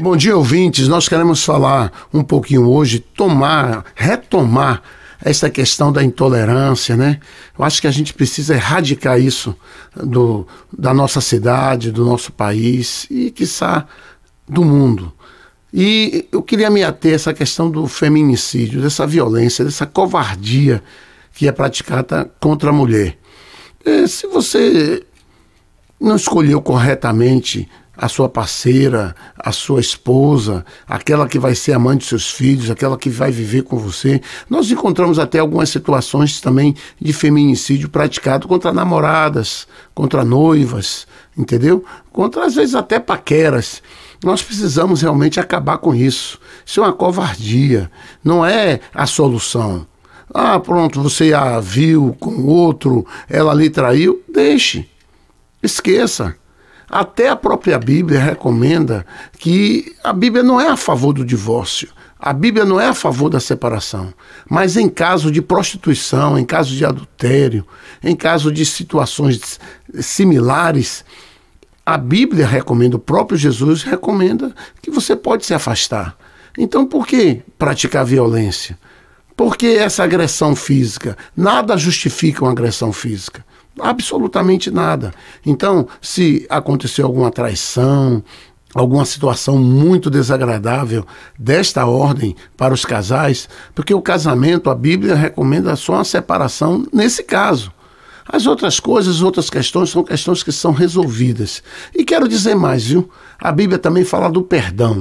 Bom dia, ouvintes. Nós queremos falar um pouquinho hoje, tomar, retomar essa questão da intolerância, né? Eu acho que a gente precisa erradicar isso do, da nossa cidade, do nosso país e, quiçá, do mundo. E eu queria me ater a essa questão do feminicídio, dessa violência, dessa covardia que é praticada contra a mulher. E eh, se você não escolheu corretamente a sua parceira, a sua esposa, aquela que vai ser a mãe dos seus filhos, aquela que vai viver com você. Nós encontramos até algumas situações também de feminicídio praticado contra namoradas, contra noivas, entendeu? Contra às vezes até paqueras. Nós precisamos realmente acabar com isso. Isso é uma covardia, não é a solução. Ah, pronto, você a viu com outro, ela lhe traiu, deixe. Esqueça. Até a própria Bíblia recomenda que a Bíblia não é a favor do divórcio. A Bíblia não é a favor da separação, mas em caso de prostituição, em caso de adultério, em caso de situações similares, a Bíblia recomenda, o próprio Jesus recomenda que você pode se afastar. Então, por que praticar violência? Por que essa agressão física? Nada justifica uma agressão física absolutamente nada. Então, se aconteceu alguma traição, alguma situação muito desagradável desta ordem para os casais, porque o casamento, a Bíblia recomenda só uma separação nesse caso. As outras coisas, outras questões são questões que são resolvidas. E quero dizer mais, viu? A Bíblia também fala do perdão.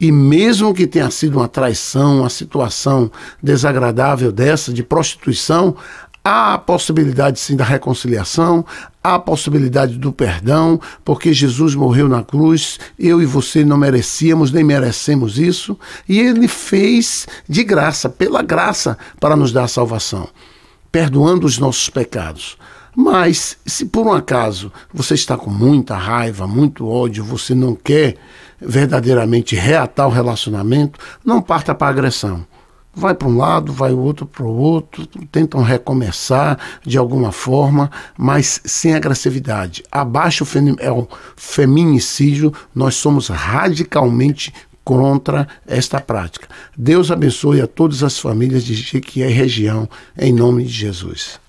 E mesmo que tenha sido uma traição, uma situação desagradável dessa, de prostituição, Há a possibilidade sim da reconciliação, há a possibilidade do perdão, porque Jesus morreu na cruz, eu e você não merecíamos nem merecemos isso, e ele fez de graça, pela graça, para nos dar salvação, perdoando os nossos pecados. Mas se por um acaso você está com muita raiva, muito ódio, você não quer verdadeiramente reatar o relacionamento, não parta para a agressão vai para um lado, vai o outro para o outro, tentam recomeçar de alguma forma, mas sem agressividade. Abaixo é o feminicídio, nós somos radicalmente contra esta prática. Deus abençoe a todas as famílias de Jequié e região, em nome de Jesus.